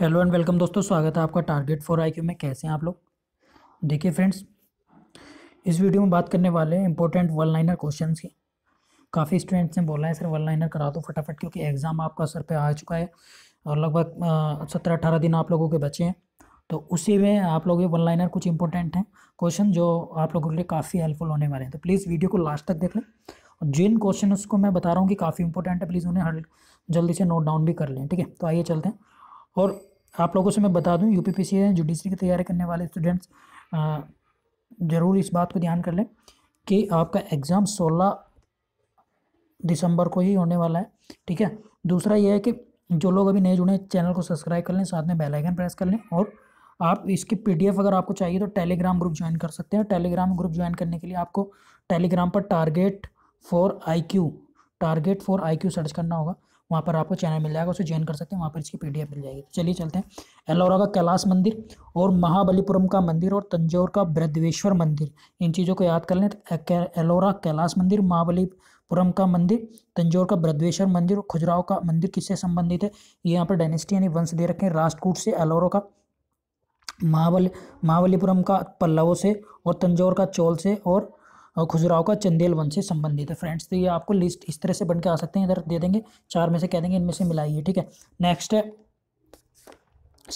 hello and welcome दोस्तों स्वागत है आपका टारगेट फॉर आई में कैसे हैं आप लोग देखिए फ्रेंड्स इस वीडियो में बात करने वाले हैं इंपॉर्टेंट वन लाइनर क्वेश्चन की काफ़ी स्टूडेंट्स ने बोला है सर वन लाइनर करा दो फटाफट क्योंकि एग्ज़ाम आपका सर पे आ चुका है और लगभग सत्रह अठारह दिन आप लोगों के बचे हैं तो उसी में आप लोग ये वन लाइनर कुछ इंपॉर्टेंट हैं क्वेश्चन जो आप लोगों के लिए काफ़ी हेल्पफुल होने वाले हैं तो प्लीज़ वीडियो को लास्ट तक देख लें और जिन क्वेश्चन को मैं बता रहा हूँ कि काफ़ी इंपॉर्टेंट है प्लीज़ उन्हें जल्दी से नोट डाउन भी कर लें ठीक है तो आइए चलते हैं और आप लोगों से मैं बता दूं यू पी जुडिशरी की तैयारी करने वाले स्टूडेंट्स ज़रूर इस बात को ध्यान कर लें कि आपका एग्ज़ाम 16 दिसंबर को ही होने वाला है ठीक है दूसरा यह है कि जो लोग अभी नए जुड़े हैं चैनल को सब्सक्राइब कर लें साथ में बेल आइकन प्रेस कर लें और आप इसकी पी अगर आपको चाहिए तो टेलीग्राम ग्रुप ज्वाइन कर सकते हैं टेलीग्राम ग्रुप ज्वाइन करने के लिए आपको टेलीग्राम पर target for I Q target for I Q search करना होगा वहाँ पर आपको चैनल मिल जाएगा उसे ज्वाइन कर सकते हैं वहाँ पर इसकी पी मिल जाएगी तो चलिए चलते हैं एलोरा का कैलाश मंदिर और महाबलीपुरम का मंदिर और तंजौर का बृहद्वेश्वर मंदिर इन चीज़ों को याद कर लें तो एलोरा कैलाश मंदिर महाबलीपुरम का मंदिर तंजौर का बृहद्वेश्वर मंदिर और खुजराव का मंदिर किससे संबंधित है ये यहाँ पर डायनेस्टी यानी वंश दे रखे हैं राष्ट्रकूट से एलोरा का महाबली महाबलीपुरम का पल्लवों से और तंजौर का चोल से और खुजुराव का चंदेल वंश से संबंधित है फ्रेंड्स तो ये आपको लिस्ट इस तरह से बन के आ सकते हैं इधर दे देंगे चार में से कह देंगे इनमें से मिलाइए ठीक है नेक्स्ट है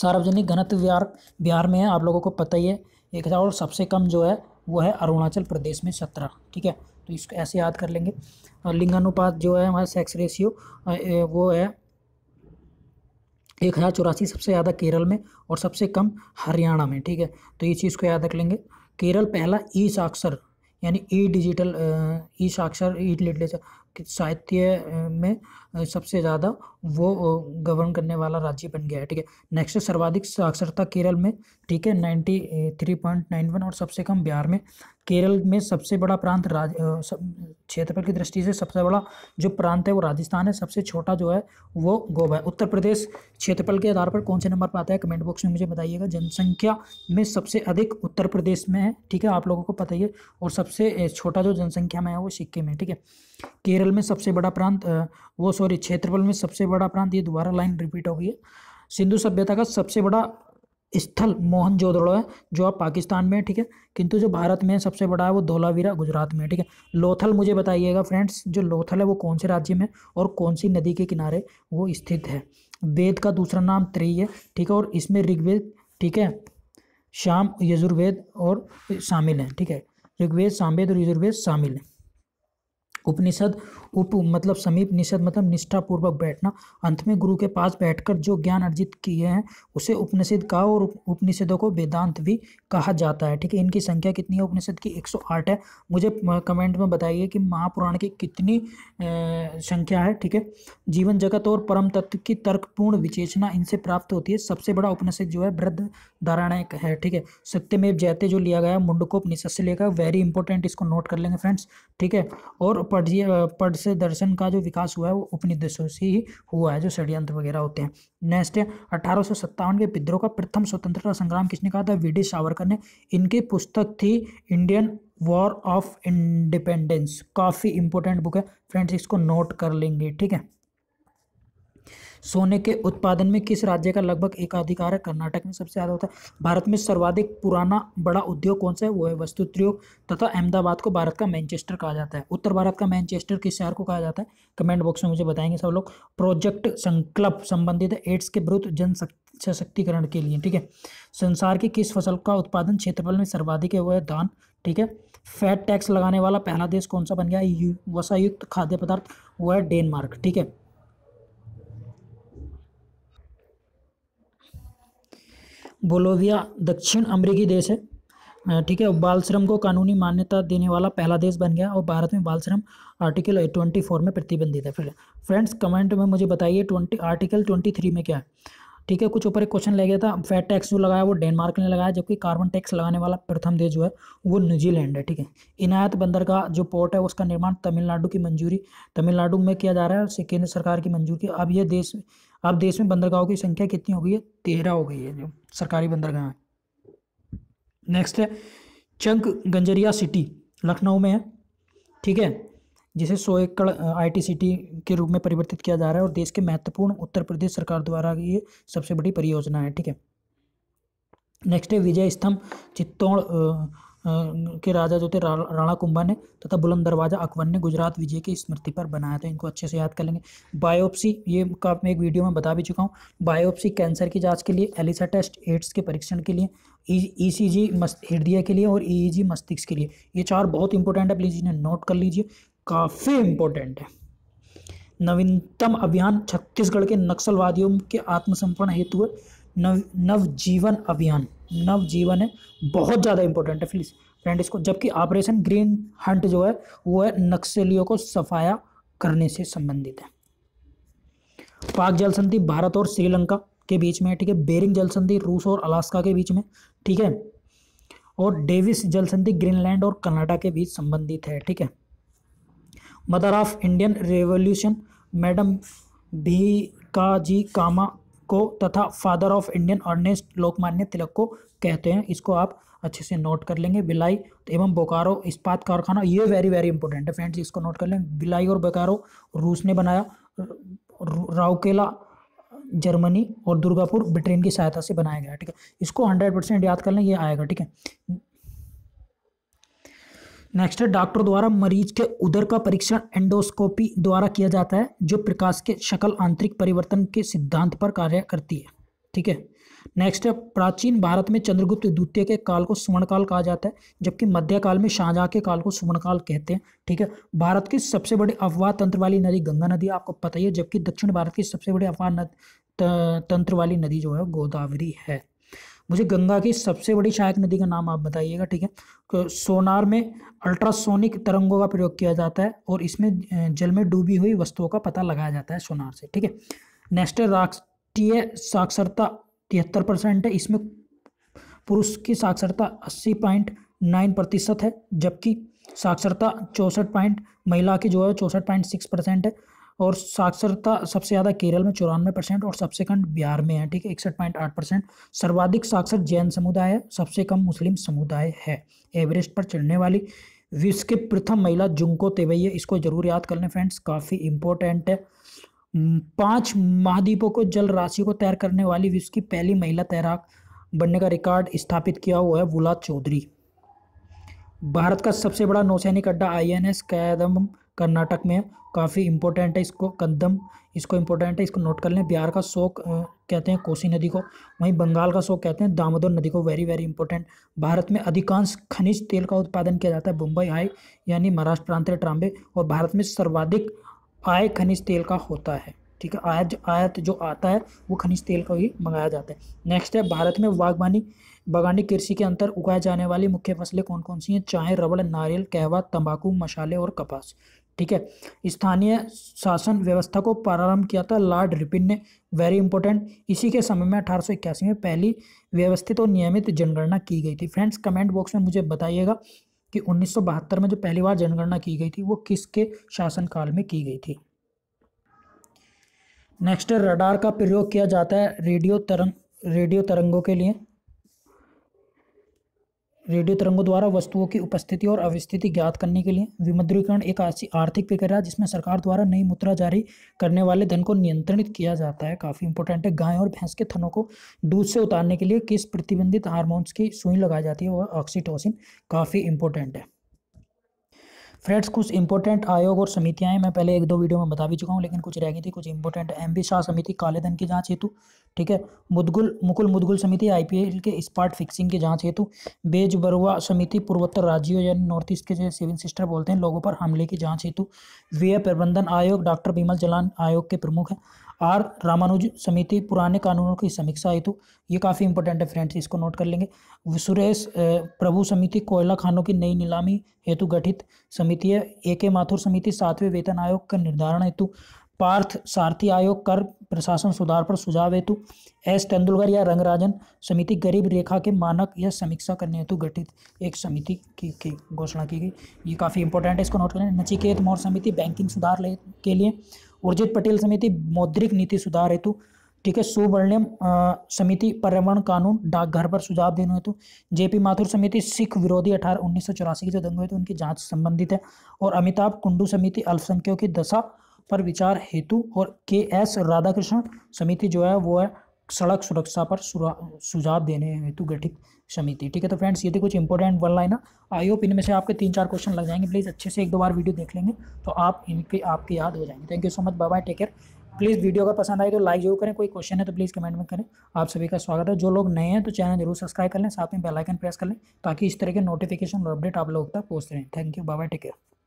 सार्वजनिक घनत्व बिहार बिहार में है आप लोगों को पता ही है एक हज़ार और सबसे कम जो है वो है अरुणाचल प्रदेश में सत्रह ठीक है तो इसको ऐसे याद कर लेंगे लिंगानुपात जो है हमारा सेक्स रेशियो वो है एक हज़ार चौरासी सबसे ज़्यादा केरल में और सबसे कम हरियाणा में ठीक है तो ये चीज़ को याद रख लेंगे केरल पहला ई साक्षर यानी ई डिजिटल ई साक्षर ई लिटरेचर साहित्य में सबसे ज़्यादा वो गवर्न करने वाला राज्य बन गया है ठीक है नेक्स्ट सर्वाधिक साक्षरता केरल में ठीक है ninety three point nine one और सबसे कम बिहार में केरल में सबसे बड़ा प्रांत राज क्षेत्रफल की दृष्टि से सबसे बड़ा जो प्रांत है वो राजस्थान है सबसे छोटा जो है वो गोवा है उत्तर प्रदेश क्षेत्रफल के आधार पर कौन से नंबर पर आता है कमेंट बॉक्स में मुझे बताइएगा जनसंख्या में सबसे अधिक उत्तर प्रदेश में है ठीक है आप लोगों को पता ही है और सबसे छोटा जो जनसंख्या में है वो सिक्किम है ठीक है केरल केरल में सबसे बड़ा प्रांत वो सॉरी क्षेत्रफल में सबसे बड़ा प्रांत ये दोबारा लाइन रिपीट हो गई है सिंधु सभ्यता का सबसे बड़ा स्थल मोहन जोदड़ो है जो आप पाकिस्तान में है ठीक है किंतु जो भारत में सबसे बड़ा है वो धोलावीरा गुजरात में ठीक है लोथल मुझे बताइएगा फ्रेंड्स जो लोथल है वो कौन से राज्य में और कौन सी नदी के किनारे वो स्थित है वेद का दूसरा नाम त्रेय है ठीक है और इसमें ऋग्वेद ठीक है श्याम यजुर्वेद और शामिल हैं ठीक है ऋग्वेद सामवेद और यजुर्वेद शामिल हैं उपनिषद उप मतलब समीप निषद मतलब निष्ठापूर्वक बैठना अंत में गुरु के पास बैठकर जो ज्ञान अर्जित किए हैं उसे उपनिषद कहा और उपनिषदों को वेदांत भी कहा जाता है ठीक है इनकी संख्या कितनी है उपनिषद की 108 है मुझे कमेंट में बताइए कि महापुराण की कितनी संख्या है ठीक है जीवन जगत और परम तत्व की तर्कपूर्ण विचेचना इनसे प्राप्त होती है सबसे बड़ा उपनिषद जो है वृद्ध धारणायक है ठीक है सत्यमेव जैते जो लिया गया मुंडकोपनिषद से लेकर वेरी इंपॉर्टेंट इसको नोट कर लेंगे फ्रेंड्स ठीक है और पढ़ पढ़ से दर्शन का जो विकास हुआ है वो उपनिदेशों से ही हुआ है जो षड्यंत्र वगैरह होते हैं नेक्स्ट अठारह के विद्रोह का प्रथम स्वतंत्रता संग्राम किसने कहा था वी डी सावरकर ने इनकी पुस्तक थी इंडियन वॉर ऑफ इंडिपेंडेंस काफ़ी इंपॉर्टेंट बुक है फ्रेंड्स इसको नोट कर लेंगे ठीक है सोने के उत्पादन में किस राज्य का लगभग एकाधिकार है कर्नाटक में सबसे ज़्यादा होता है भारत में सर्वाधिक पुराना बड़ा उद्योग कौन सा है वो है वस्तु उद्योग तथा अहमदाबाद को भारत का मैनचेस्टर कहा जाता है उत्तर भारत का मैनचेस्टर किस शहर को कहा जाता है कमेंट बॉक्स में मुझे बताएंगे सब लोग प्रोजेक्ट संकल्प संबंधित एड्स के विरुद्ध जन सशक्तिकरण के लिए ठीक है संसार की किस फसल का उत्पादन क्षेत्रफल में सर्वाधिक है वो है धान ठीक है फैट टैक्स लगाने वाला पहला देश कौन सा बन गया वसायुक्त खाद्य पदार्थ वो है डेनमार्क ठीक है बोलोविया दक्षिण अमेरिकी देश है ठीक है बाल श्रम को कानूनी मान्यता देने वाला पहला देश बन गया और भारत में बाल श्रम आर्टिकल ट्वेंटी फोर में प्रतिबंधित है फिर फ्रेंड्स कमेंट में मुझे बताइए ट्वेंटी आर्टिकल ट्वेंटी थ्री में क्या है ठीक है कुछ ऊपर एक क्वेश्चन लग गया था फैट टैक्स जो लगाया वो डेनमार्क ने लगाया जबकि कार्बन टैक्स लगाने वाला प्रथम देश जो है वो न्यूजीलैंड है ठीक है इनायत बंदर का जो पोर्ट है उसका निर्माण तमिलनाडु की मंजूरी तमिलनाडु में किया जा रहा है केंद्र सरकार की मंजूरी अब ये देश अब देश में बंदरगाहों की संख्या कितनी हो गई है तेरह हो गई है जो सरकारी बंदरगाह है नेक्स्ट है चंक गंजरिया सिटी लखनऊ में है ठीक है जिसे सौ एकड़ आई सिटी के रूप में परिवर्तित किया जा रहा है और देश के महत्वपूर्ण उत्तर प्रदेश सरकार द्वारा ये सबसे बड़ी परियोजना है ठीक है नेक्स्ट है विजय स्तंभ चित्तौड़ के राजा जो थे राणा कुंभा ने तथा बुलंद दरवाजा अकबर ने गुजरात विजय की स्मृति पर बनाया था इनको अच्छे से याद कर लेंगे बायोप्सी ये का मैं एक वीडियो में बता भी चुका हूँ बायोप्सी कैंसर की जांच के लिए एलिसा टेस्ट एड्स के परीक्षण के लिए ई सी जी हृदय के लिए और ई जी मस्तिष्क के लिए ये चार बहुत इंपॉर्टेंट है प्लीज़ इन्हें नोट कर लीजिए काफ़ी इंपॉर्टेंट है नवीनतम अभियान छत्तीसगढ़ के नक्सलवादियों के आत्मसमर्पण हेतु नव नवजीवन अभियान नवजीवन है बहुत ज़्यादा इंपॉर्टेंट है फ्लिस फ्रेंड इसको जबकि ऑपरेशन ग्रीन हंट जो है वो है नक्सलियों को सफाया करने से संबंधित है पाक जल संधि भारत और श्रीलंका के बीच में ठीक है बेरिंग जल संधि रूस और अलास्का के बीच में ठीक है और डेविस जल संधि ग्रीनलैंड और कनाडा के बीच संबंधित है ठीक है mother of Indian revolution madam Bhikaji Cama को तथा father of Indian unrest Lokmanya Tilak को कहते हैं इसको आप अच्छे से नोट कर लेंगे बिलाई एवं बोकारो इस्पात कारखाना ये वेरी वेरी इंपॉर्टेंट है फ्रेंड्स इसको नोट कर लेंगे बिलाई और बोकारो रूस ने बनाया राउकेला जर्मनी और दुर्गापुर ब्रिटेन की सहायता से बनाया गया ठीक है इसको हंड्रेड परसेंट याद कर लें ये आएगा ठीक है नेक्स्ट है डॉक्टर द्वारा मरीज के उदर का परीक्षण एंडोस्कोपी द्वारा किया जाता है जो प्रकाश के शकल आंतरिक परिवर्तन के सिद्धांत पर कार्य करती है ठीक है नेक्स्ट है प्राचीन भारत में चंद्रगुप्त द्वितीय के काल को सुवर्णकाल कहा जाता है जबकि मध्यकाल में शाहजहाँ के काल को सुवर्णकाल कहते हैं ठीक है भारत की सबसे बड़ी अफवाह तंत्र वाली नदी गंगा नदी आपको पता ही है जबकि दक्षिण भारत की सबसे बड़ी अफवाह तंत्र वाली नदी जो है गोदावरी है मुझे गंगा की सबसे बड़ी सहायक नदी का नाम आप बताइएगा ठीक है तो सोनार में अल्ट्रासोनिक तरंगों का प्रयोग किया जाता है और इसमें जल में डूबी हुई वस्तुओं का पता लगाया जाता है सोनार से ठीक है नेक्स्ट है राष्ट्रीय साक्षरता तिहत्तर परसेंट है इसमें पुरुष की साक्षरता अस्सी पॉइंट नाइन प्रतिशत है जबकि साक्षरता चौंसठ पॉइंट महिला की जो है चौंसठ पॉइंट सिक्स परसेंट है और साक्षरता सबसे ज़्यादा केरल में चौरानवे परसेंट और सबसे कम बिहार में है ठीक है इकसठ पॉइंट आठ परसेंट सर्वाधिक साक्षर जैन समुदाय है सबसे कम मुस्लिम समुदाय है एवरेस्ट पर चढ़ने वाली विश्व की प्रथम महिला जुंको तेवैया इसको जरूर याद कर लें फ्रेंड्स काफ़ी इम्पोर्टेंट है पांच महाद्वीपों को जल राशि को तैर करने वाली विश्व की पहली महिला तैराक बनने का रिकॉर्ड स्थापित किया हुआ है वुला चौधरी भारत का सबसे बड़ा नौसैनिक अड्डा I N S Kadamba Karnataka में काफ़ी इंपॉर्टेंट है इसको कदम इसको इंपॉर्टेंट है इसको नोट कर लें बिहार का शोक कहते हैं कोसी नदी को वहीं बंगाल का शोक कहते हैं दामोदर नदी को वेरी वेरी इंपॉर्टेंट भारत में अधिकांश खनिज तेल का उत्पादन किया जाता है मुंबई हाई यानी महाराष्ट्र प्रांत ट्रांबे और भारत में सर्वाधिक आय खनिज तेल का होता है ठीक है आयत आयत जो आता है वो खनिज तेल का ही मंगाया जाता है नेक्स्ट है भारत में बागवानी बागानी कृषि के अंतर उगाए जाने वाली मुख्य फसलें कौन कौन सी हैं चाय रबड़ नारियल कहवा तंबाकू मसाले और कपास ठीक है स्थानीय शासन व्यवस्था को प्रारंभ किया था लॉर्ड रिपिन ने वेरी इंपॉर्टेंट इसी के समय में अठारह में पहली व्यवस्थित और नियमित जनगणना की गई थी फ्रेंड्स कमेंट बॉक्स में मुझे बताइएगा कि बहत्तर में जो पहली बार जनगणना की गई थी वो किसके शासनकाल में की गई थी नेक्स्ट रडार का प्रयोग किया जाता है रेडियो तरंग रेडियो तरंगों के लिए रेडियो तरंगों द्वारा वस्तुओं की उपस्थिति और अवस्थिति ज्ञात करने के लिए विमुद्रीकरण एक ऐसी आर्थिक प्रक्रिया जिसमें सरकार द्वारा नई मुद्रा जारी करने वाले धन को नियंत्रित किया जाता है काफ़ी इंपॉर्टेंट है गाय और भैंस के थनों को दूध से उतारने के लिए किस प्रतिबंधित हार्मोन्स की सुई लगाई जाती है वह ऑक्सीटोसिन काफ़ी इंपॉर्टेंट है फ्रेंड्स कुछ इंपॉर्टेंट आयोग और समितियाँ हैं मैं पहले एक दो वीडियो में बता भी चुका हूँ लेकिन कुछ रह गई थी कुछ इंपॉर्टेंट एम बी शाह समिति कालेधन की जाँच हेतु ठीक है मुदगुल मुकुल मुदगुल समिति आई पी एल के स्पार्ट फिक्सिंग की जाँच हेतु बेज बरुआ समिति पूर्वोत्तर राज्यों यानी नॉर्थ ईस्ट के सिविल सिस्टर बोलते हैं लोगों पर हमले की जाँच हेतु व्यय प्रबंधन आयोग डॉक्टर बिमल जलान आयोग के प्रमुख हैं आर रामानुज समिति पुराने कानूनों की समीक्षा हेतु ये काफ़ी इंपॉर्टेंट है फ्रेंड्स इसको नोट कर लेंगे सुरेश प्रभु समिति कोयला खानों की नई नीलामी हेतु गठित समिति है ए के माथुर समिति सातवें वेतन आयोग का निर्धारण हेतु पार्थ सारथी आयोग कर प्रशासन सुधार पर सुझाव हेतु एस तेंदुलकर या रंगराजन समिति गरीब रेखा के मानक या समीक्षा करने हेतु गठित एक समिति की की घोषणा की गई ये काफ़ी इंपॉर्टेंट है इसको नोट करें नचिकेत मौर्य समिति बैंकिंग सुधार ले के लिए उर्जित पटेल समिति मौद्रिक नीति सुधार हेतु ठीक है सुवर्ण्यम समिति पर्यावरण कानून डाकघर पर सुझाव देने हेतु जेपी माथुर समिति सिख विरोधी अठारह उन्नीस सौ चौरासी के जो दंगे हुए उनकी जांच संबंधित है और अमिताभ कुंडू समिति अल्पसंख्यकों की दशा पर विचार हेतु और के एस राधाकृष्ण समिति जो है वो है सड़क सुरक्षा पर सुझाव देने हेतु गठित समिति ठीक है तो फ्रेंड्स ये कुछ important one line I hope इनमें से आपके तीन चार क्वेश्चन लग जाएंगे प्लीज़ अच्छे से एक दो बार वीडियो देख लेंगे तो आप इनके आपकी याद हो जाएंगे thank you so much bye bye take care please video अगर पसंद आए तो लाइक जरूर करें कोई क्वेश्चन है तो प्लीज़ कमेंट में करें आप सभी का स्वागत है जो लोग नए हैं तो चैनल जरूर सब्सक्राइब कर लें साथ में बेल आइकन प्रेस कर लें ताकि इस तरह के नोटिफिकेशन और अपडेट आप लोग तक पहुँच रहें thank you bye bye take care